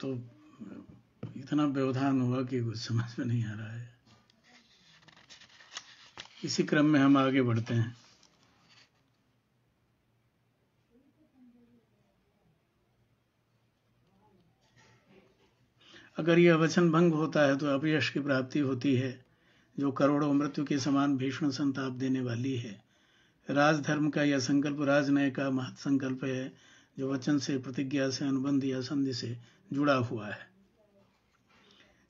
तो इतना व्यवधान हुआ कि कुछ समझ में नहीं आ रहा है इसी क्रम में हम आगे बढ़ते हैं अगर यह वचन भंग होता है तो अपयश की प्राप्ति होती है जो करोड़ों मृत्यु के समान भीषण संताप देने वाली है राजधर्म का यह संकल्प राजनय का महत्संकल्प है जो वचन से प्रतिज्ञा से अनुबंध या संधि से जुड़ा हुआ है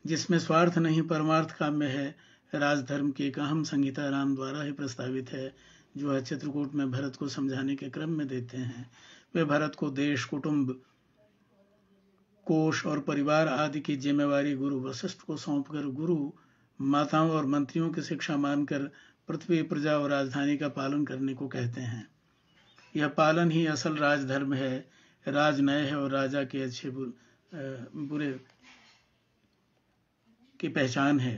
जिसमें स्वार्थ नहीं परमार्थ काम्य है राजधर्म की एक अहम संहिता राम द्वारा ही प्रस्तावित है जो है चित्रकूट में भरत को समझाने के क्रम में देते हैं वे भरत को देश कुटुंब कोष और परिवार आदि की जिम्मेवारी गुरु वशिष्ठ को सौंपकर गुरु माताओं और मंत्रियों की शिक्षा मानकर पृथ्वी प्रजा और राजधानी का पालन करने को कहते हैं यह पालन ही असल राजधर्म है राज नए है और राजा के अच्छे बुरे की पहचान है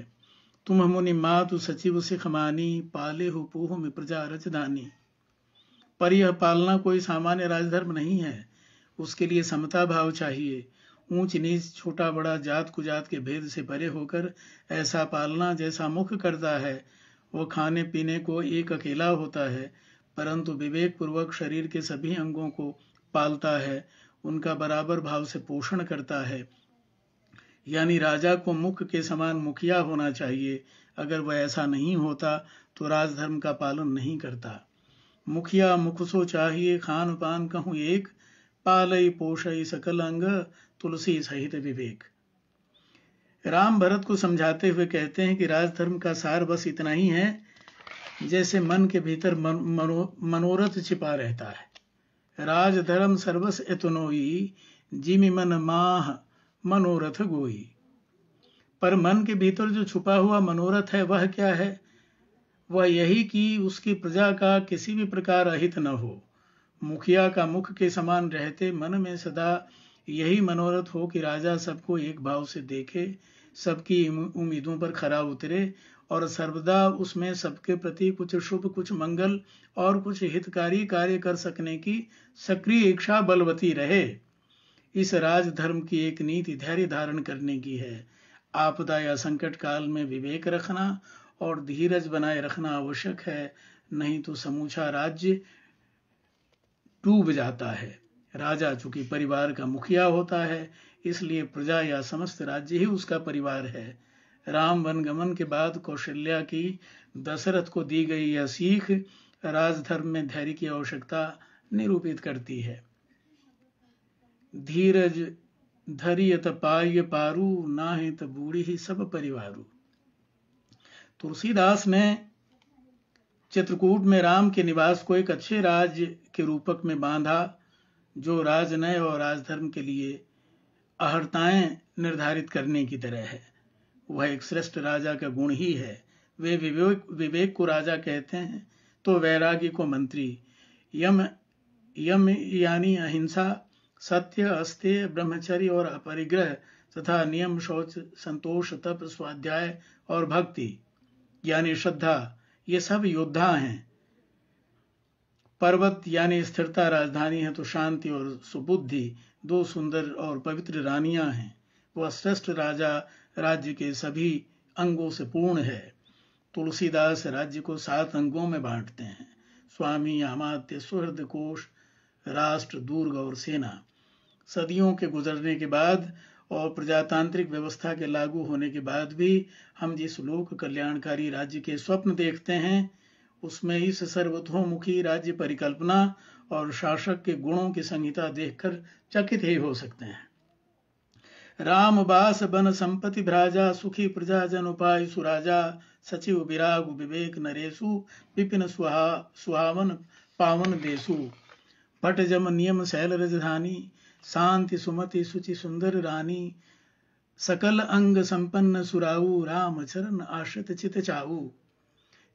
तुम माँ तु सचिव से खमानी पाले हो पोह में प्रजा रचदानी पर यह पालना कोई सामान्य राजधर्म नहीं है उसके लिए समता भाव चाहिए ऊंच नीच छोटा बड़ा जात कुजात के भेद से परे होकर ऐसा पालना जैसा मुख करता है वो खाने पीने को एक अकेला होता है परंतु विवेक पूर्वक शरीर के सभी अंगों को पालता है उनका बराबर भाव से पोषण करता है यानी राजा को मुख के समान मुखिया होना चाहिए अगर वह ऐसा नहीं होता तो राजधर्म का पालन नहीं करता मुखिया मुखसो चाहिए खान पान कहूँ एक पालई पोषई सकल अंग तुलसी सहित विवेक राम भरत को समझाते हुए कहते हैं कि राजधर्म का सार बस इतना ही है जैसे मन के भीतर मन, मनो, मनोरथ छिपा रहता है राज धर्म सर्वस एतनोई जिमी मन माह मनोरथ गोई पर मन के भीतर जो छुपा हुआ मनोरथ है वह क्या है वह यही कि उसकी प्रजा का किसी भी प्रकार अहित न हो मुखिया का मुख के समान रहते मन में सदा यही मनोरथ हो कि राजा सबको एक भाव से देखे सबकी उम्मीदों पर खरा उतरे और सर्वदा उसमें सबके प्रति कुछ शुभ कुछ मंगल और कुछ हितकारी कार्य कर सकने की सक्रिय इच्छा बलवती रहे इस राज धर्म की एक नीति धैर्य धारण करने की है आपदा या संकट काल में विवेक रखना और धीरज बनाए रखना आवश्यक है नहीं तो समूचा राज्य डूब जाता है राजा चूंकि परिवार का मुखिया होता है इसलिए प्रजा या समस्त राज्य ही उसका परिवार है राम वनगमन के बाद कौशल्या की दशरथ को दी गई यह सीख राजधर्म में धैर्य की आवश्यकता निरूपित करती है धीरज धैर्य पार्य पारू ना है तो बूढ़ी ही सब परिवार तुलसीदास ने चित्रकूट में राम के निवास को एक अच्छे राज्य के रूपक में बांधा जो राजनय और राजधर्म के लिए अहर्ताएं निर्धारित करने की तरह है वह एक श्रेष्ठ राजा का गुण ही है वे विवेक विवेक को राजा कहते हैं तो वैरागी को मंत्री यम यम यानी अहिंसा सत्य अस्त्य ब्रह्मचर्य और अपरिग्रह तथा नियम शौच संतोष तप स्वाध्याय और भक्ति यानी श्रद्धा ये सब योद्धा हैं पर्वत यानी स्थिरता राजधानी है तो शांति और सुबुद्धि दो सुंदर और पवित्र रानियां हैं वह श्रेष्ठ राजा राज्य के सभी अंगों से पूर्ण है तुलसीदास राज्य को सात अंगों में बांटते हैं स्वामी अमात्य सुहृद कोष राष्ट्र दुर्ग और सेना सदियों के गुजरने के बाद और प्रजातांत्रिक व्यवस्था के लागू होने के बाद भी हम जिस लोक कल्याणकारी राज्य के स्वप्न देखते हैं उसमें इस सर्वतोमुखी राज्य परिकल्पना और शासक के गुणों की संहिता देखकर चकित ही हो सकते हैं राम बास बन संपति भ्राजा सुखी प्रजा जन उपाय सुराजा सचिव विराग विवेक नरेशु विपिन सुहा सुहावन पावन देशु भट जम नियम शैल रजधानी शांति सुमति सुचि सुंदर रानी सकल अंग संपन्न सुराऊ राम चरण आश्रित चित चाऊ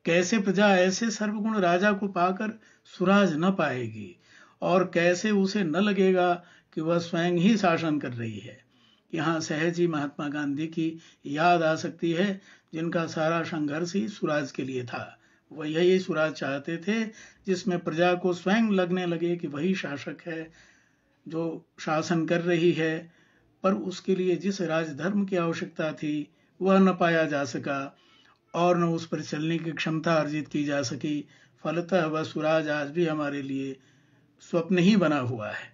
कैसे प्रजा ऐसे सर्वगुण राजा को पाकर सुराज न पाएगी और कैसे उसे न लगेगा कि वह स्वयं ही शासन कर रही है यहाँ सहज ही महात्मा गांधी की याद आ सकती है जिनका सारा संघर्ष ही सुराज के लिए था वह यही सुराज चाहते थे जिसमें प्रजा को स्वयं लगने लगे कि वही शासक है जो शासन कर रही है पर उसके लिए जिस राजधर्म की आवश्यकता थी वह न पाया जा सका और न उस पर चलने की क्षमता अर्जित की जा सकी फलतः वह सुराज आज भी हमारे लिए स्वप्न ही बना हुआ है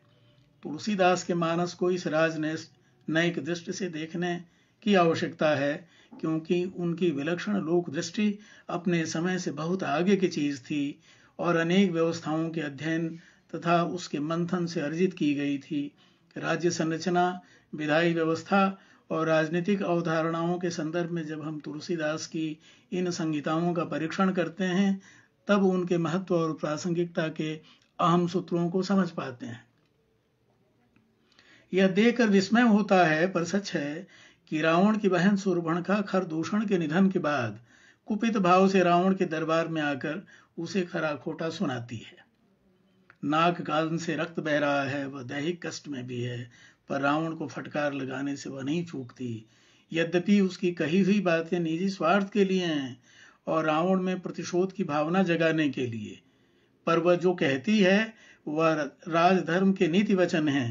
तुलसीदास के मानस को इस राजनेस नैक दृष्टि से देखने की आवश्यकता है क्योंकि उनकी विलक्षण लोक दृष्टि अपने समय से बहुत आगे की चीज थी और अनेक व्यवस्थाओं के अध्ययन तथा उसके मंथन से अर्जित की गई थी राज्य संरचना विधायी व्यवस्था और राजनीतिक अवधारणाओं के संदर्भ में जब हम तुलसीदास की इन संहिताओं का परीक्षण करते हैं तब उनके महत्व और प्रासंगिकता के अहम सूत्रों को समझ पाते हैं यह देखकर विस्मय होता है पर सच है कि रावण की बहन खर दूषण के निधन के बाद कुपित भाव से रावण के दरबार में आकर उसे खरा खोटा सुनाती है नाक कान से रक्त बह रहा है वह दैहिक कष्ट में भी है पर रावण को फटकार लगाने से वह नहीं चूकती यद्यपि उसकी कही हुई बातें निजी स्वार्थ के लिए हैं और रावण में प्रतिशोध की भावना जगाने के लिए पर वह जो कहती है वह राजधर्म के नीति वचन है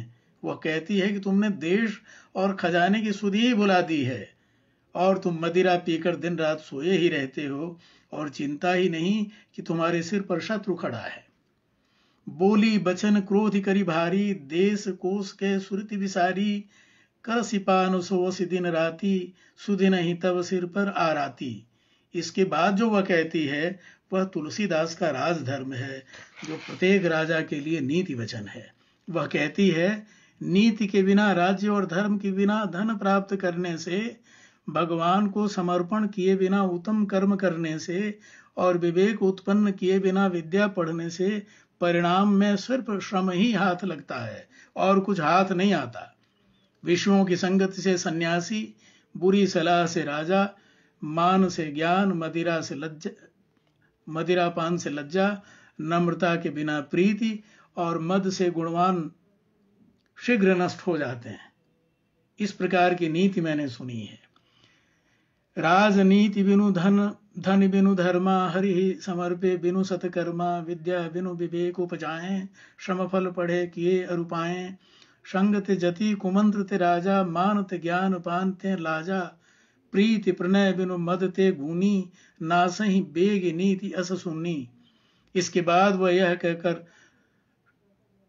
वह कहती है कि तुमने देश और खजाने की सुधी ही बुला दी है और तुम मदिरा पीकर दिन रात सोए ही रहते हो और चिंता ही नहीं कि तुम्हारे सिर पर शत्रु खड़ा है बोली बचन क्रोध करी भारी देश कोष के सुरति विसारी कर सिपान सोवसी दिन राती सुदिन ही तब सिर पर आराती इसके बाद जो वह कहती है वह तुलसीदास का राज धर्म है जो प्रत्येक राजा के लिए नीति वचन है वह कहती है नीति के बिना राज्य और धर्म के बिना धन प्राप्त करने से भगवान को समर्पण किए बिना उत्तम कर्म करने से और विवेक उत्पन्न किए बिना विद्या पढ़ने से परिणाम में सिर्फ श्रम ही हाथ लगता है और कुछ हाथ नहीं आता विषयों की संगत से सन्यासी बुरी सलाह से राजा मान से ज्ञान मदिरा से लज्जा मदिरा पान से लज्जा नम्रता के बिना प्रीति और मद से गुणवान शीघ्र नष्ट हो जाते हैं इस प्रकार की नीति मैंने सुनी है राजनीति बिनु धन धन बिनु धर्मा हरि समर्पे बिनु सतकर्मा विद्या बिनु विवेक उपजाए श्रम फल पढ़े किए अरुपाए संगत जति कुमंत्र ते राजा मान ते ज्ञान पान ते लाजा प्रीति प्रणय बिनु मद ते गुनी नासही बेग नीति अस सुनी इसके बाद वह यह कहकर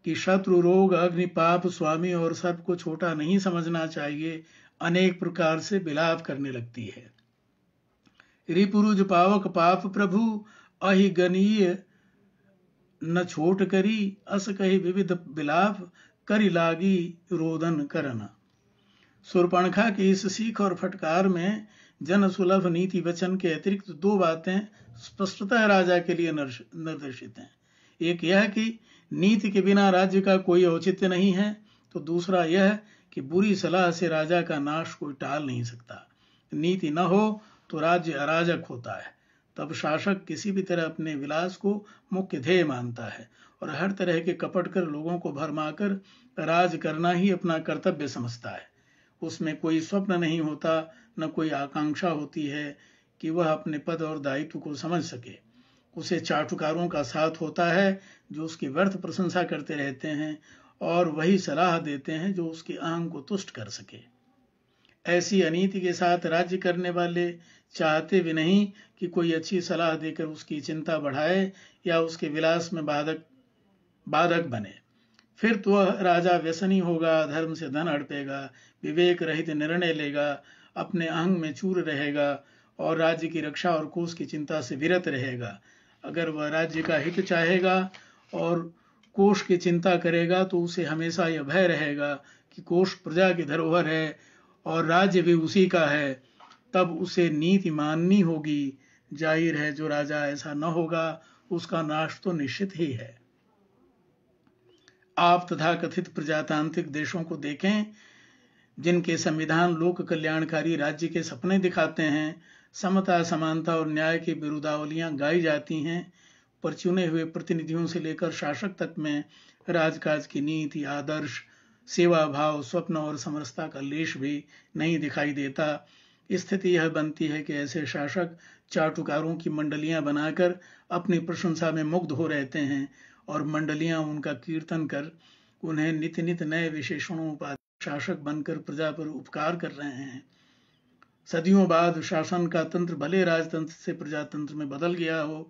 कि शत्रु रोग अग्नि पाप स्वामी और सर्प को छोटा नहीं समझना चाहिए अनेक प्रकार से विलाप करने लगती है रिपुरुज पावक पाप प्रभु अहिगनीय न छोट करी अस कही विविध विलाप करी लागी रोदन करना सुरपणखा की इस सीख और फटकार में जन सुलभ नीति वचन के अतिरिक्त दो बातें स्पष्टतः राजा के लिए निर्देशित हैं एक यह कि नीति के बिना राज्य का कोई औचित्य नहीं है तो दूसरा यह कि बुरी सलाह से राजा का नाश कोई टाल नहीं सकता नीति न हो तो राज्य अराजक होता है तब शासक किसी भी तरह अपने विलास को मुख्य ध्येय मानता है और हर तरह के कपट कर लोगों को भरमाकर राज करना ही अपना कर्तव्य समझता है उसमें कोई स्वप्न नहीं होता न कोई आकांक्षा होती है कि वह अपने पद और दायित्व को समझ सके उसे चाटुकारों का साथ होता है जो उसकी व्यर्थ प्रशंसा करते रहते हैं और वही सलाह देते हैं जो उसकी आंग को तुष्ट कर सके ऐसी अनीति के साथ राज्य करने वाले चाहते भी नहीं कि कोई अच्छी सलाह देकर उसकी चिंता बढ़ाए या उसके विलास में बाधक बाधक बने फिर तो राजा व्यसनी होगा धर्म से धन हड़पेगा विवेक रहित निर्णय लेगा अपने अंग में चूर रहेगा और राज्य की रक्षा और कोष की चिंता से विरत रहेगा अगर वह राज्य का हित चाहेगा और कोष की चिंता करेगा तो उसे हमेशा यह भय रहेगा कि कोष प्रजा की धरोहर है और राज्य भी उसी का है तब उसे नीति माननी होगी जाहिर है जो राजा ऐसा न होगा उसका नाश तो निश्चित ही है आप तथा कथित प्रजातांत्रिक देशों को देखें जिनके संविधान लोक कल्याणकारी राज्य के सपने दिखाते हैं समता समानता और न्याय की बिरुदावलियां गाई जाती हैं पर चुने हुए प्रतिनिधियों से लेकर शासक तक में राजकाज की नीति आदर्श सेवा भाव स्वप्न और समरसता का लेश भी नहीं दिखाई देता स्थिति यह बनती है कि ऐसे शासक चाटुकारों की मंडलियां बनाकर अपनी प्रशंसा में मुग्ध हो रहते हैं और मंडलियां उनका कीर्तन कर उन्हें नित नित नए विशेषणों उपाधि शासक बनकर प्रजा पर उपकार कर रहे हैं सदियों बाद शासन का तंत्र भले राजतंत्र से प्रजातंत्र में बदल गया हो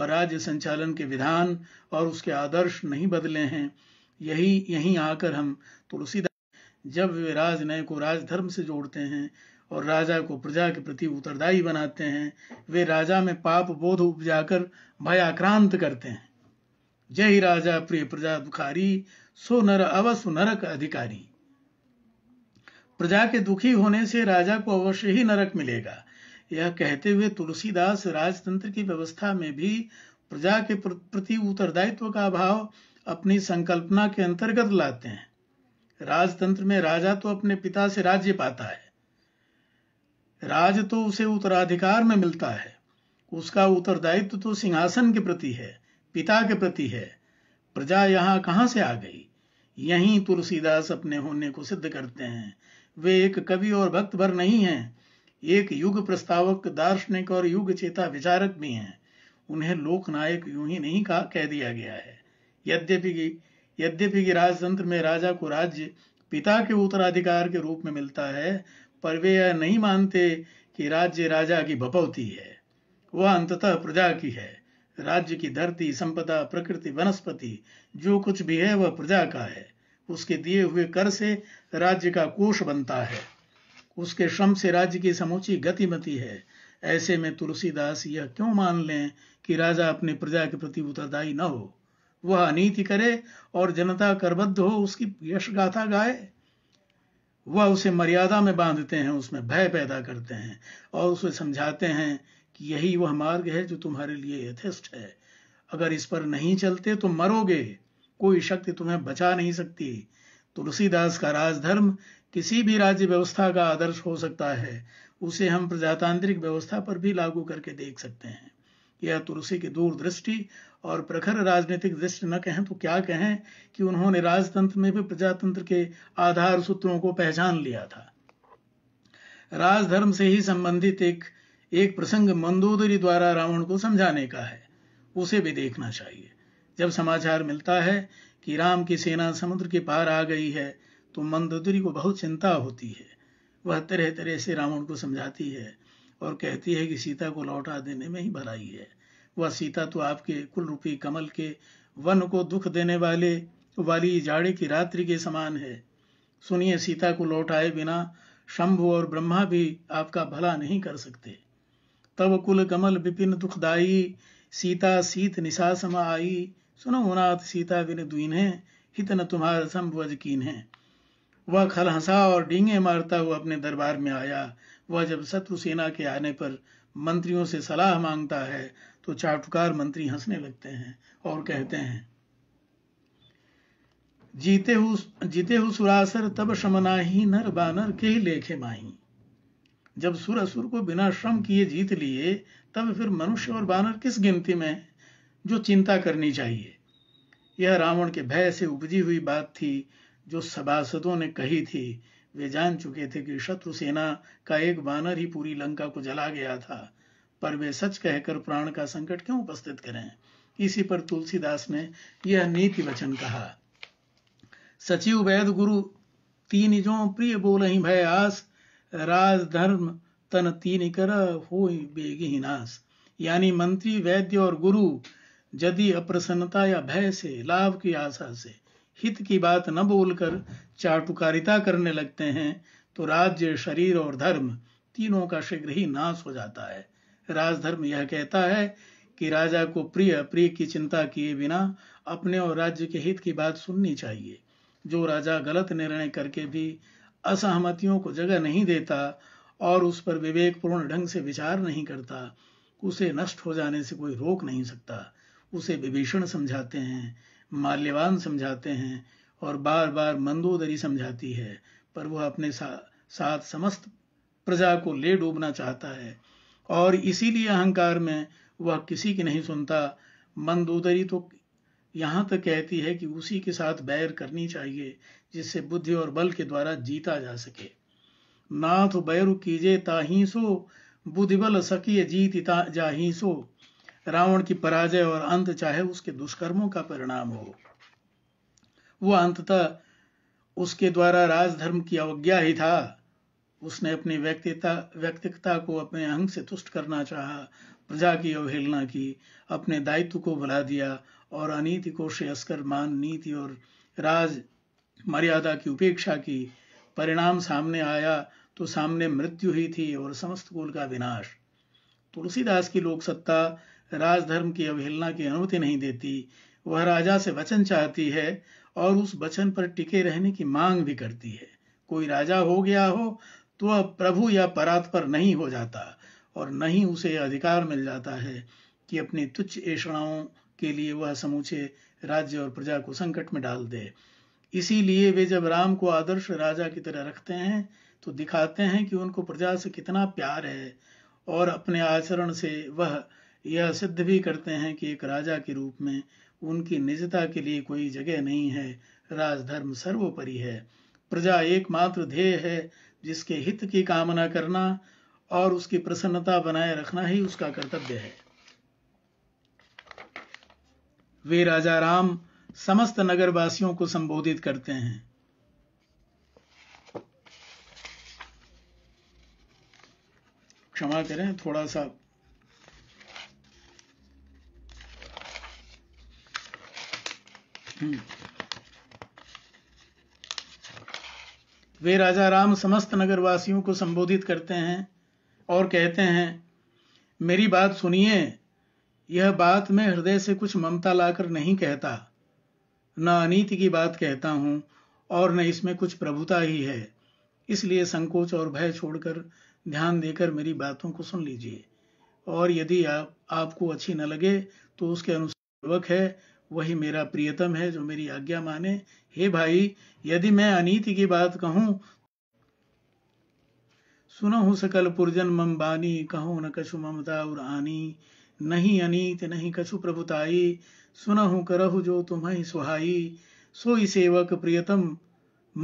व राज्य संचालन के विधान और उसके आदर्श नहीं बदले हैं यही यही आकर हम तुलसीदास जब वे राजनय को राजधर्म से जोड़ते हैं और राजा को प्रजा के प्रति उत्तरदायी बनाते हैं वे राजा में पाप बोध उपजाकर भयाक्रांत करते हैं जय राजा प्रिय प्रजा दुखारी सो नर अवसु नरक अधिकारी प्रजा के दुखी होने से राजा को अवश्य ही नरक मिलेगा यह कहते हुए तुलसीदास राजतंत्र की व्यवस्था में भी प्रजा के प्रति उत्तरदायित्व का अभाव अपनी संकल्पना के अंतर्गत लाते हैं राजतंत्र में राजा तो अपने पिता से राज्य पाता है राज तो उसे उत्तराधिकार में मिलता है उसका उत्तरदायित्व तो सिंहासन के प्रति है पिता के प्रति है प्रजा यहाँ कहाँ से आ गई यहीं तुलसीदास अपने होने को सिद्ध करते हैं वे एक कवि और भक्त भर नहीं हैं एक युग प्रस्तावक दार्शनिक और युग चेता विचारक भी हैं उन्हें लोकनायक यूं ही नहीं कहा कह दिया गया है यद्यपि यद्यपि कि राजतंत्र में राजा को राज्य पिता के उत्तराधिकार के रूप में मिलता है पर वे यह नहीं मानते कि राज्य राजा की बपौती है वह अंततः प्रजा की है राज्य की धरती संपदा प्रकृति वनस्पति जो कुछ भी है वह प्रजा का है उसके दिए हुए कर से राज्य का कोष बनता है उसके श्रम से राज्य की समूची गतिमती है ऐसे में तुलसीदास यह क्यों मान लें कि राजा अपने प्रजा के प्रति उत्तरदायी न हो वह अनीति करे और जनता करबद्ध हो उसकी यश गाथा गाए वह उसे मर्यादा में बांधते हैं उसमें भय पैदा करते हैं और उसे समझाते हैं कि यही वह मार्ग है जो तुम्हारे लिए यथेष्ट है अगर इस पर नहीं चलते तो मरोगे कोई शक्ति तुम्हें बचा नहीं सकती तुलसीदास का राजधर्म किसी भी राज्य व्यवस्था का आदर्श हो सकता है उसे हम प्रजातांत्रिक व्यवस्था पर भी लागू करके देख सकते हैं यह तुलसी की दूरदृष्टि और प्रखर राजनीतिक दृष्टि न कहें तो क्या कहें कि उन्होंने राजतंत्र में भी प्रजातंत्र के आधार सूत्रों को पहचान लिया था राजधर्म से ही संबंधित एक एक प्रसंग मंदोदरी द्वारा रावण को समझाने का है उसे भी देखना चाहिए जब समाचार मिलता है कि राम की सेना समुद्र के पार आ गई है तो मंदोदरी को बहुत चिंता होती है वह तरह तरह से रावण को समझाती है और कहती है कि सीता को लौटा देने में ही भलाई है वह सीता तो आपके कुल रूपी कमल के वन को दुख देने वाले वाली जाड़े की रात्रि के समान है सुनिए सीता को लौटाए बिना शंभु और ब्रह्मा भी आपका भला नहीं कर सकते तब कुल कमल विपिन दुखदाई सीता सीत निशा समा आई सुनो मुनाथ सीता बिन है हित न तुम्हार संभवज कीन है वह हंसा और डींगे मारता हुआ अपने दरबार में आया वह जब शत्रु सेना के आने पर मंत्रियों से सलाह मांगता है तो चाटुकार मंत्री हंसने लगते हैं और कहते हैं जीते हु जीते हु सुरासर तब ही नर बानर के ही लेखे माही जब सुर असुर को बिना श्रम किए जीत लिए तब फिर मनुष्य और बानर किस गिनती में जो चिंता करनी चाहिए यह रावण के भय से उपजी हुई बात थी जो सभासदों ने कही थी वे जान चुके थे कि शत्रु सेना का एक बानर ही पूरी लंका को जला गया था पर वे सच कहकर प्राण का संकट क्यों उपस्थित करें इसी पर तुलसीदास ने यह नीति वचन कहा सचिव वैद गुरु तीन जो प्रिय बोल ही भय आस राज धर्म तन तीन कर हो बेगी नास यानी मंत्री वैद्य और गुरु यदि अप्रसन्नता या भय से लाभ की आशा से हित की बात न बोलकर चाटुकारिता करने लगते हैं तो राज्य शरीर और धर्म तीनों का शीघ्र ही नाश हो जाता है राजधर्म यह कहता है कि राजा को प्रिय प्रिय की चिंता किए बिना अपने और राज्य के हित की बात सुननी चाहिए जो राजा गलत निर्णय करके भी असहमतियों को जगह नहीं देता और उस पर विवेकपूर्ण ढंग से विचार नहीं करता उसे नष्ट हो जाने से कोई रोक नहीं सकता उसे विभीषण समझाते हैं माल्यवान समझाते हैं और बार बार मंदोदरी समझाती है पर वह अपने सा, साथ समस्त प्रजा को ले डूबना चाहता है और इसीलिए अहंकार में वह किसी की नहीं सुनता मंदोदरी तो यहाँ तक कहती है कि उसी के साथ बैर करनी चाहिए जिससे बुद्धि और बल के द्वारा जीता जा सके नाथ बैरु कीजे ताही सो बुद्धि बल सकी जीत जाही सो रावण की पराजय और अंत चाहे उसके दुष्कर्मों का परिणाम हो वो अंततः उसके द्वारा राजधर्म की अवज्ञा ही था उसने अपनी व्यक्तिता व्यक्तिकता को अपने अहंग से तुष्ट करना चाहा प्रजा की अवहेलना की अपने दायित्व को भुला दिया और अनीति को श्रेयस्कर मान नीति और राज मर्यादा की उपेक्षा की परिणाम सामने आया तो सामने मृत्यु ही थी और समस्त कुल का विनाश तुलसीदास की लोकसत्ता राजधर्म की अवहेलना की अनुमति नहीं देती वह राजा से वचन चाहती है और उस वचन पर टिके रहने की मांग भी करती है कोई राजा हो गया हो तो वह प्रभु या परात पर नहीं हो जाता और न ही उसे अधिकार मिल जाता है कि अपनी तुच्छ ऐषणाओं के लिए वह समूचे राज्य और प्रजा को संकट में डाल दे इसीलिए वे जब राम को आदर्श राजा की तरह रखते हैं तो दिखाते हैं कि उनको प्रजा से कितना प्यार है और अपने आचरण से वह यह सिद्ध भी करते हैं कि एक राजा के रूप में उनकी निजता के लिए कोई जगह नहीं है राजधर्म सर्वोपरि है प्रजा एकमात्र ध्येय है जिसके हित की कामना करना और उसकी प्रसन्नता बनाए रखना ही उसका कर्तव्य है वे राजा राम समस्त नगरवासियों को संबोधित करते हैं क्षमा करें थोड़ा सा हम्म। वे राजा राम समस्त नगर वासियों को संबोधित करते हैं और कहते हैं मेरी बात सुनिए यह बात मैं हृदय से कुछ ममता लाकर नहीं कहता न अनीति की बात कहता हूं और न इसमें कुछ प्रभुता ही है इसलिए संकोच और भय छोड़कर ध्यान देकर मेरी बातों को सुन लीजिए और यदि आप आपको अच्छी न लगे तो उसके अनुसार है वही मेरा प्रियतम है जो मेरी आज्ञा माने हे भाई यदि मैं अनीति की बात कहूं सुनो हूं सकल पुरजन मम बानी कहूं न कछु ममता और आनी नहीं अनीत नहीं कछु प्रभुताई सुनो हूं करहु जो तुम्हें सुहाई सोई सेवक प्रियतम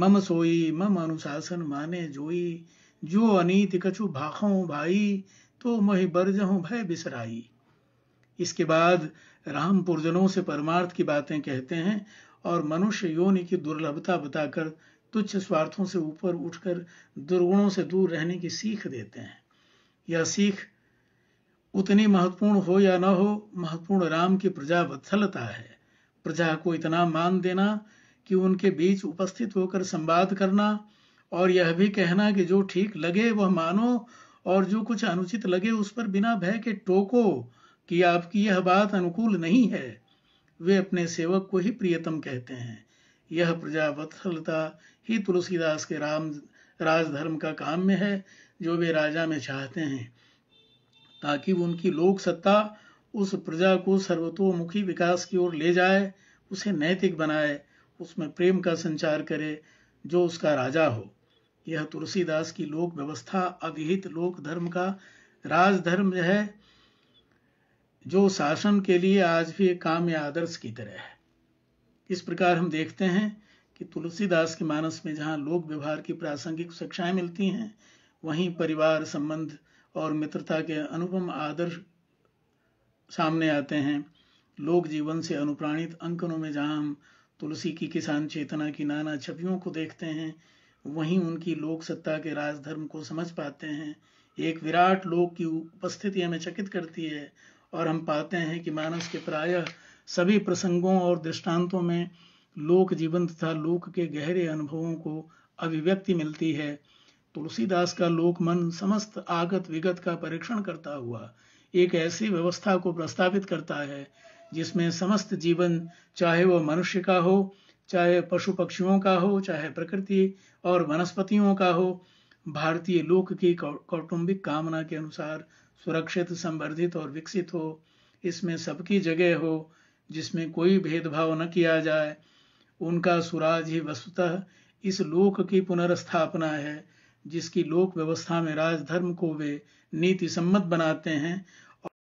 मम सोई मम अनुशासन माने जोई जो अनीत कछु भाखो भाई तो मोहि बरजहु भय बिसराई इसके बाद राम पुरजनों से परमार्थ की बातें कहते हैं और मनुष्य योनि की दुर्लभता बताकर तुच्छ स्वार्थों से ऊपर उठकर दुर्गुणों से दूर रहने की सीख देते हैं यह सीख उतनी महत्वपूर्ण हो या न हो महत्वपूर्ण राम की प्रजा वत्सलता है प्रजा को इतना मान देना कि उनके बीच उपस्थित होकर संवाद करना और यह भी कहना कि जो ठीक लगे वह मानो और जो कुछ अनुचित लगे उस पर बिना भय के टोको कि आपकी यह बात अनुकूल नहीं है वे अपने सेवक को ही प्रियतम कहते हैं यह प्रजावत्सलता ही तुलसीदास के राम राजधर्म का में है जो वे राजा में चाहते हैं ताकि उनकी लोक सत्ता उस प्रजा को सर्वतोमुखी विकास की ओर ले जाए उसे नैतिक बनाए उसमें प्रेम का संचार करे जो उसका राजा हो यह तुलसीदास की लोक व्यवस्था अभिहित लोक धर्म का राजधर्म है जो शासन के लिए आज भी एक काम या आदर्श की तरह है इस प्रकार हम देखते हैं कि तुलसीदास के मानस में जहाँ लोक व्यवहार की प्रासंगिक शिक्षाएं मिलती हैं वहीं परिवार संबंध और मित्रता के अनुपम आदर्श सामने आते हैं लोक जीवन से अनुप्राणित अंकनों में जहाँ हम तुलसी की किसान चेतना की नाना छवियों को देखते हैं वहीं उनकी लोक सत्ता के राजधर्म को समझ पाते हैं एक विराट लोक की उपस्थिति हमें चकित करती है और हम पाते हैं कि मानस के प्रायः सभी प्रसंगों और दृष्टांतों में लोक जीवन तथा लोक के गहरे अनुभवों को अभिव्यक्ति मिलती है तुलसीदास का लोक मन समस्त आगत विगत का परीक्षण करता हुआ एक ऐसी व्यवस्था को प्रस्तावित करता है जिसमें समस्त जीवन चाहे वह मनुष्य का हो चाहे पशु पक्षियों का हो चाहे प्रकृति और वनस्पतियों का हो भारतीय लोक की कौटुंबिक कामना के अनुसार सुरक्षित संवर्धित और विकसित हो इसमें सबकी जगह हो जिसमें कोई भेदभाव न किया जाए उनका सुराज ही वस्तुतः इस लोक की पुनर्स्थापना है जिसकी लोक व्यवस्था में राजधर्म को वे नीति सम्मत बनाते हैं